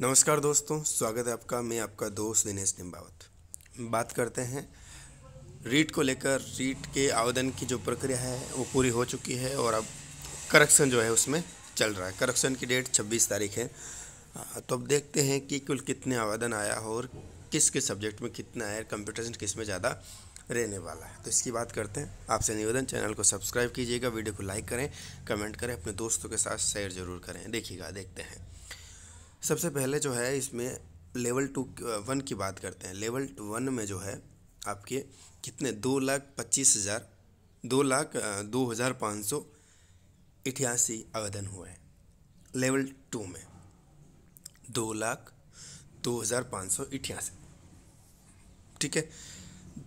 नमस्कार दोस्तों स्वागत है आपका मैं आपका दोस्त दिनेश निम्बावत बात करते हैं रीट को लेकर रीट के आवेदन की जो प्रक्रिया है वो पूरी हो चुकी है और अब करक्शन जो है उसमें चल रहा है करक्शन की डेट 26 तारीख है तो अब देखते हैं कि कुल कितने आवेदन आया और किस किस सब्जेक्ट में कितना आया कंपटीशन किस में ज़्यादा रहने वाला है तो इसकी बात करते हैं आपसे निवेदन चैनल को सब्सक्राइब कीजिएगा वीडियो को लाइक करें कमेंट करें अपने दोस्तों के साथ शेयर जरूर करें देखिएगा देखते हैं सबसे पहले जो है इसमें लेवल टू वन की बात करते हैं लेवल वन में जो है आपके कितने दो लाख पच्चीस हज़ार दो लाख दो हज़ार पाँच सौ अठासी आवेदन हुए हैं लेवल टू में दो लाख दो हज़ार पाँच सौ अठासी ठीक है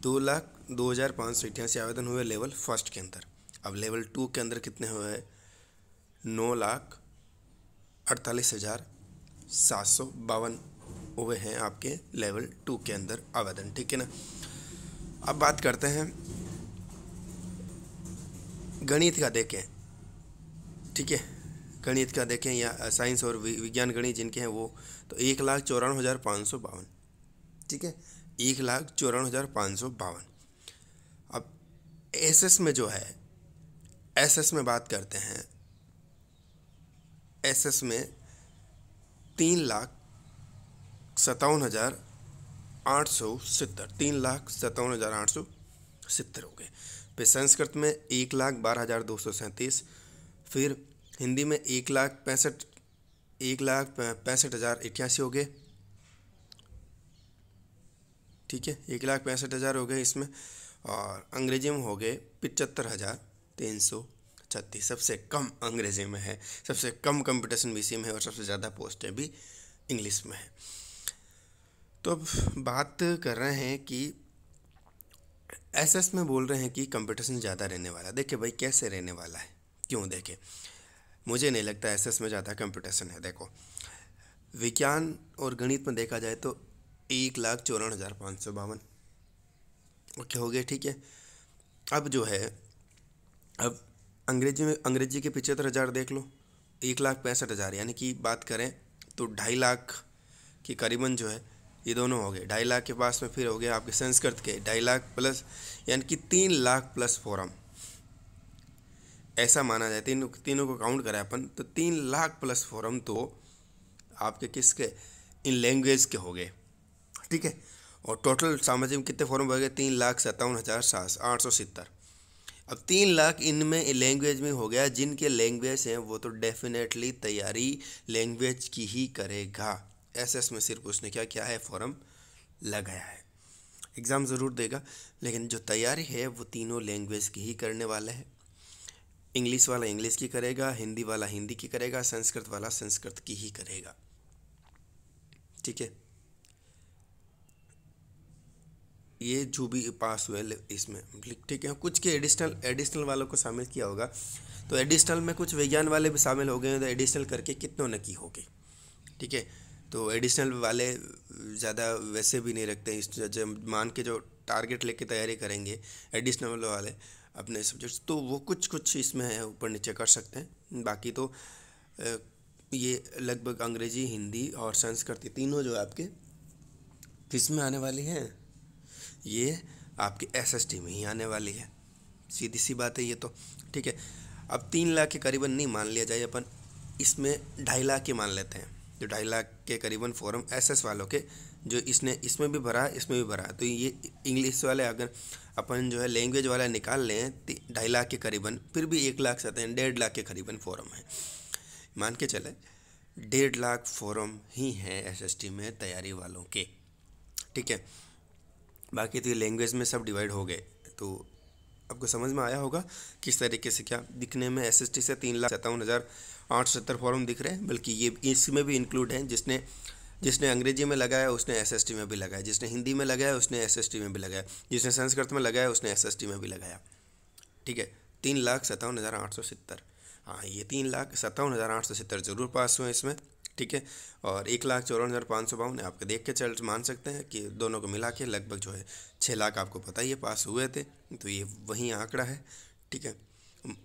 दो लाख दो हज़ार पाँच सौ अठासी आवेदन हुए लेवल फर्स्ट के अंदर अब लेवल टू के अंदर कितने हुए नौ लाख अड़तालीस हज़ार सात सौ बावन हुए हैं आपके लेवल टू के अंदर आवेदन ठीक है ना अब बात करते हैं गणित का देखें ठीक है गणित का देखें या साइंस और विज्ञान गणित जिनके हैं वो तो एक लाख चौरानवे हज़ार पाँच सौ बावन ठीक है एक लाख चौरानवे हज़ार पाँच सौ बावन अब एसएस में जो है एसएस में बात करते हैं एसएस में तीन लाख सत्तावन हज़ार आठ सौ सत्तर तीन लाख सत्तावन हज़ार आठ सौ सत्तर हो गए फिर संस्कृत में एक लाख बारह हज़ार दो सौ सैंतीस फिर हिंदी में एक लाख पैंसठ एक लाख पैंसठ हज़ार इक्यासी हो गए ठीक है एक लाख पैंसठ हज़ार हो गए इसमें और अंग्रेजी में हो गए पचहत्तर हज़ार तीन सौ छत्तीस सबसे कम अंग्रेज़ी में है सबसे कम कंप्यूटेशन बीसी में है और सबसे ज़्यादा पोस्टें भी इंग्लिश में है तो अब बात कर रहे हैं कि एसएस में बोल रहे हैं कि कंपटीशन ज़्यादा रहने वाला देखिए भाई कैसे रहने वाला है क्यों देखे मुझे नहीं लगता एसएस में ज़्यादा कंपटीशन है देखो विज्ञान और गणित में देखा जाए तो एक लाख चौरान हज़ार पाँच सौ बावन ओके हो गया ठीक है अब जो है अब अंग्रेजी में अंग्रेजी के पिचहत्तर हज़ार देख लो एक लाख पैंसठ हज़ार यानी कि बात करें तो ढाई लाख के करीबन जो है ये दोनों हो गए ढाई लाख के पास में फिर हो गए आपके संस्कृत के ढाई लाख प्लस यानी कि तीन लाख प्लस फोरम ऐसा माना जाए तीनों तीनों को काउंट करें अपन तो तीन लाख प्लस फोरम तो आपके किसके इन लैंग्वेज के हो गए ठीक है और टोटल सामाजिक कितने फॉरम हो गए तीन लाख सत्तावन हज़ार सात आठ सौ सत्तर अब तीन लाख इनमें लैंग्वेज में हो गया जिनके लैंग्वेज हैं वो तो डेफिनेटली तैयारी लैंग्वेज की ही करेगा एसएस में सिर्फ उसने क्या क्या है फॉर्म लगाया है एग्ज़ाम ज़रूर देगा लेकिन जो तैयारी है वो तीनों लैंग्वेज की ही करने वाला है इंग्लिश वाला इंग्लिश की करेगा हिंदी वाला हिंदी की करेगा संस्कृत वाला संस्कृत की ही करेगा ठीक है ये जो भी पास हुए इसमें मतलब ठीक है कुछ के एडिशनल एडिशनल वालों को शामिल किया होगा तो एडिशनल में कुछ विज्ञान वाले भी शामिल हो गए हैं तो एडिशनल करके कितनों ने की होगी ठीक है तो एडिशनल वाले ज़्यादा वैसे भी नहीं रखते इस जब मान के जो टारगेट लेके तैयारी करेंगे एडिशनल वाले अपने सब्जेक्ट्स तो वो कुछ कुछ इसमें है ऊपर नीचे कर सकते हैं बाकी तो ये लगभग अंग्रेजी हिंदी और संस्कृत तीनों जो आपके किस में आने वाली हैं ये आपकी एस में ही आने वाली है सीधी सी बात है ये तो ठीक है अब तीन लाख के करीबन नहीं मान लिया जाए अपन इसमें ढाई लाख के मान लेते हैं जो ढाई लाख के करीबन एस एसएस वालों के जो इसने इसमें भी भरा इसमें भी भरा तो ये इंग्लिश वाले अगर अपन जो है लैंग्वेज वाला निकाल लें ढाई लाख के करीबन फिर भी एक लाख से आते हैं डेढ़ लाख के करीबन फॉरम है मान के चले डेढ़ लाख फॉरम ही हैं एसएसटी में तैयारी वालों के ठीक है बाकी तो ये लैंग्वेज में सब डिवाइड हो गए तो आपको समझ में आया होगा किस तरीके से क्या दिखने में एस से तीन लाख सत्तावन हज़ार आठ सौ सत्तर फॉर्म दिख रहे हैं बल्कि ये इसमें भी इंक्लूड हैं जिसने जिसने अंग्रेजी में लगाया उसने एस में भी लगाया जिसने हिंदी में लगाया उसने एस में भी लगाया जिसने संस्कृत में लगाया उसने एस में भी लगाया ठीक है तीन लाख सत्तावन हज़ार आठ सौ सत्तर हाँ ये तीन लाख सत्तावन हज़ार आठ सौ सत्तर जरूर पास हुए इसमें ठीक है और एक लाख चौवन हज़ार पाँच सौ बावन आपके देख के चल मान सकते हैं कि दोनों को मिला के लगभग जो है छः लाख आपको पता ही है पास हुए थे तो ये वही आंकड़ा है ठीक है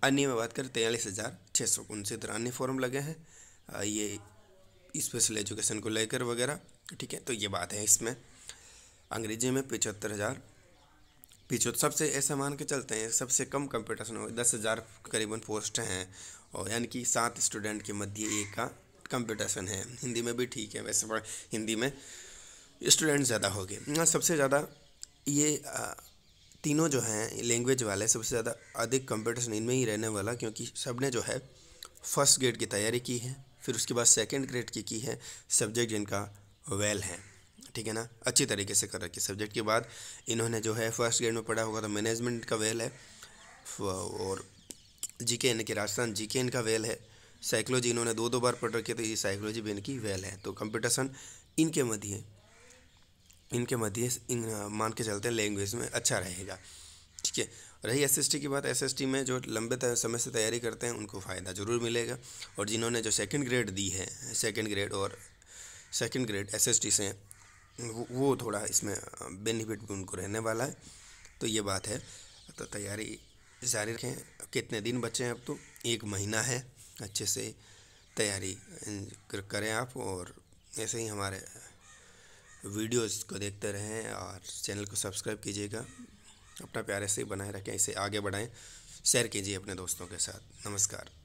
अन्य में बात करें तेलीस हज़ार छः सौ उनसठ अन्य फॉर्म लगे हैं ये स्पेशल एजुकेशन को लेकर वगैरह ठीक है तो ये बात है इसमें अंग्रेजी में पिचहत्तर हज़ार पिछहत्तर सबसे ऐसा मान के चलते हैं सबसे कम कंपटीशन हो दस हज़ार करीबन पोस्ट हैं और यानी कि सात स्टूडेंट के मध्य एक का कंपटीशन है हिंदी में भी ठीक है वैसे हिंदी में स्टूडेंट ज़्यादा हो गए हाँ, सबसे ज़्यादा ये आ, तीनों जो हैं लैंग्वेज वाले सबसे ज़्यादा अधिक कंपटीशन इनमें ही रहने वाला क्योंकि सब ने जो है फर्स्ट ग्रेड की तैयारी की है फिर उसके बाद सेकेंड ग्रेड की की है सब्जेक्ट जिनका वेल है ठीक है ना अच्छी तरीके से कर रखी सब्जेक्ट के बाद इन्होंने जो है फर्स्ट ग्रेड में पढ़ा होगा तो मैनेजमेंट का वेल है और जी के इनके राजस्थान जी के इनका वेल है साइकोलॉजी इन्होंने दो दो बार पढ़ रखी है तो ये साइकोलॉजी भी इनकी वेल है तो कंपटीशन इनके मध्य इनके मध्य इन मान के चलते हैं लैंग्वेज में अच्छा रहेगा ठीक है रही एस की बात एस में जो लंबे समय से तैयारी करते हैं उनको फ़ायदा ज़रूर मिलेगा और जिन्होंने जो सेकेंड ग्रेड दी है सेकेंड ग्रेड और सेकेंड ग्रेड एस से वो, वो थोड़ा इसमें बेनिफिट भी उनको रहने वाला है तो ये बात है तो तैयारी जारी रखें कितने दिन बचे हैं अब तो एक महीना है अच्छे से तैयारी अं, करें आप और ऐसे ही हमारे वीडियोस को देखते रहें और चैनल को सब्सक्राइब कीजिएगा अपना प्यार ऐसे ही बनाए रखें इसे आगे बढ़ाएं शेयर कीजिए अपने दोस्तों के साथ नमस्कार